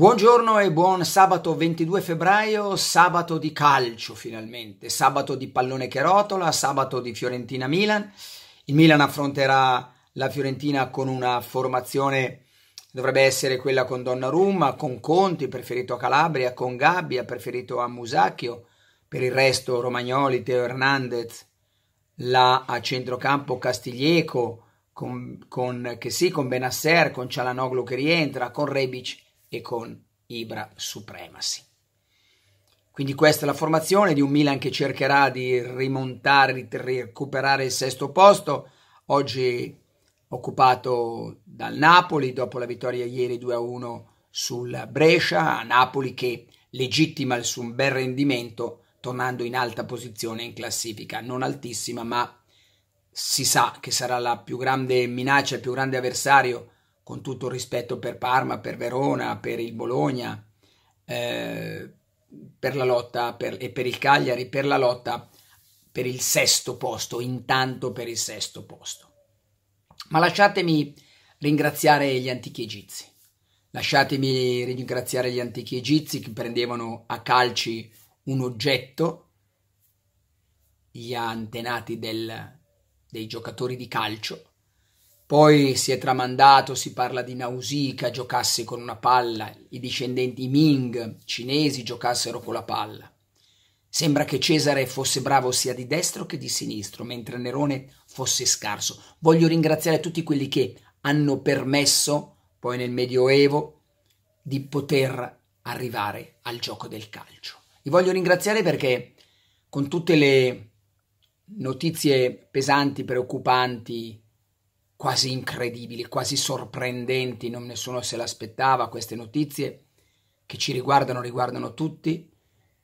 Buongiorno e buon sabato 22 febbraio, sabato di calcio finalmente, sabato di pallone che rotola, sabato di Fiorentina-Milan. Il Milan affronterà la Fiorentina con una formazione, dovrebbe essere quella con Donnarumma, con Conti, preferito a Calabria, con Gabbia, preferito a Musacchio, per il resto Romagnoli, Teo Hernandez, là a centrocampo Castiglieco, con, con, che sì, con Benasser, con Cialanoglu che rientra, con Rebic e con Ibra Supremacy. Quindi questa è la formazione di un Milan che cercherà di rimontare, di recuperare il sesto posto, oggi occupato dal Napoli dopo la vittoria ieri 2-1 sul Brescia, a Napoli che legittima il suo bel rendimento tornando in alta posizione in classifica, non altissima ma si sa che sarà la più grande minaccia, il più grande avversario con tutto il rispetto per Parma, per Verona, per il Bologna, eh, per la lotta per, e per il Cagliari, per la lotta per il sesto posto, intanto per il sesto posto. Ma lasciatemi ringraziare gli antichi egizi. Lasciatemi ringraziare gli antichi egizi che prendevano a calci un oggetto, gli antenati del, dei giocatori di calcio, poi si è tramandato, si parla di Nausicaa giocasse con una palla, i discendenti Ming cinesi giocassero con la palla. Sembra che Cesare fosse bravo sia di destro che di sinistro, mentre Nerone fosse scarso. Voglio ringraziare tutti quelli che hanno permesso, poi nel Medioevo, di poter arrivare al gioco del calcio. Vi voglio ringraziare perché con tutte le notizie pesanti, preoccupanti, quasi incredibili, quasi sorprendenti, non nessuno se l'aspettava queste notizie che ci riguardano, riguardano tutti.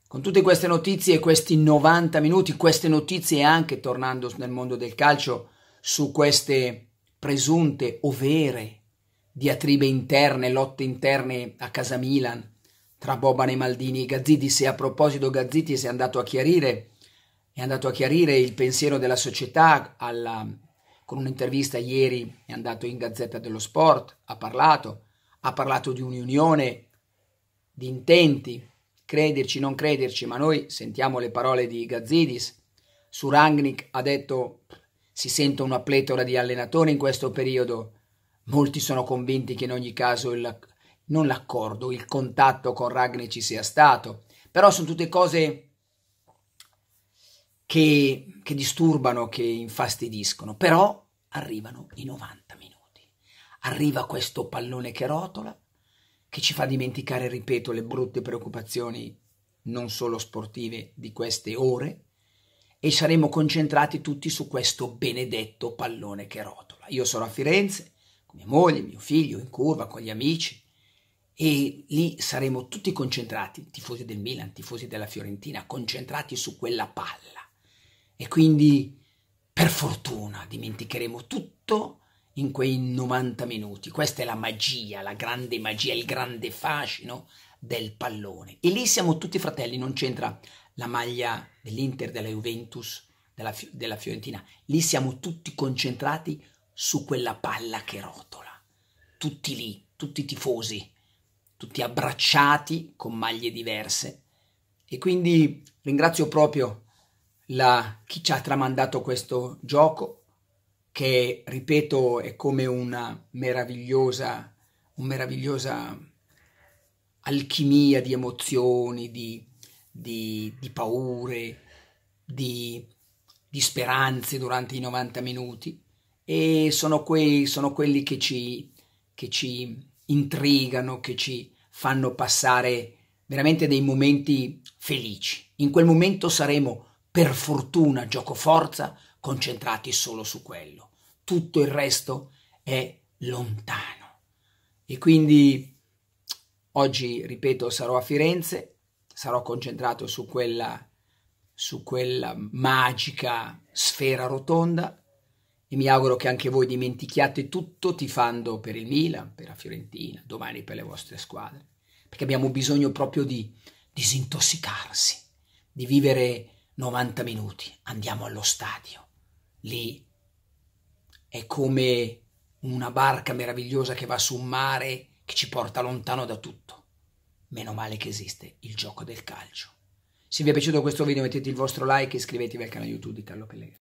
Con tutte queste notizie e questi 90 minuti, queste notizie anche tornando nel mondo del calcio su queste presunte o vere diatribe interne, lotte interne a casa Milan tra Boban e Maldini e Gazziti. Se a proposito Gazziti si è andato a chiarire, è andato a chiarire il pensiero della società alla con un'intervista ieri è andato in Gazzetta dello Sport, ha parlato, ha parlato di un'unione di intenti, crederci, non crederci, ma noi sentiamo le parole di Gazzidis. Su Rangnick ha detto si sente una pletora di allenatori in questo periodo. Molti sono convinti che in ogni caso il, non l'accordo, il contatto con Ragni ci sia stato. Però sono tutte cose che, che disturbano, che infastidiscono, però arrivano i 90 minuti. Arriva questo pallone che rotola, che ci fa dimenticare, ripeto, le brutte preoccupazioni non solo sportive di queste ore e saremo concentrati tutti su questo benedetto pallone che rotola. Io sono a Firenze, con mia moglie, mio figlio, in curva, con gli amici e lì saremo tutti concentrati, tifosi del Milan, tifosi della Fiorentina, concentrati su quella palla e quindi, per fortuna, dimenticheremo tutto in quei 90 minuti. Questa è la magia, la grande magia, il grande fascino del pallone. E lì siamo tutti fratelli, non c'entra la maglia dell'Inter, della Juventus, della, della Fiorentina. Lì siamo tutti concentrati su quella palla che rotola. Tutti lì, tutti tifosi, tutti abbracciati con maglie diverse. E quindi ringrazio proprio la, chi ci ha tramandato questo gioco, che ripeto è come una meravigliosa, un meravigliosa alchimia di emozioni, di, di, di paure, di, di, speranze durante i 90 minuti e sono, quei, sono quelli che ci, che ci intrigano, che ci fanno passare veramente dei momenti felici. In quel momento saremo per fortuna gioco forza, concentrati solo su quello. Tutto il resto è lontano. E quindi oggi, ripeto, sarò a Firenze, sarò concentrato su quella, su quella magica sfera rotonda e mi auguro che anche voi dimentichiate tutto tifando per il Milan, per la Fiorentina, domani per le vostre squadre, perché abbiamo bisogno proprio di disintossicarsi, di vivere 90 minuti, andiamo allo stadio. Lì è come una barca meravigliosa che va su un mare che ci porta lontano da tutto. Meno male che esiste il gioco del calcio. Se vi è piaciuto questo video mettete il vostro like e iscrivetevi al canale YouTube di Carlo Pellegrini.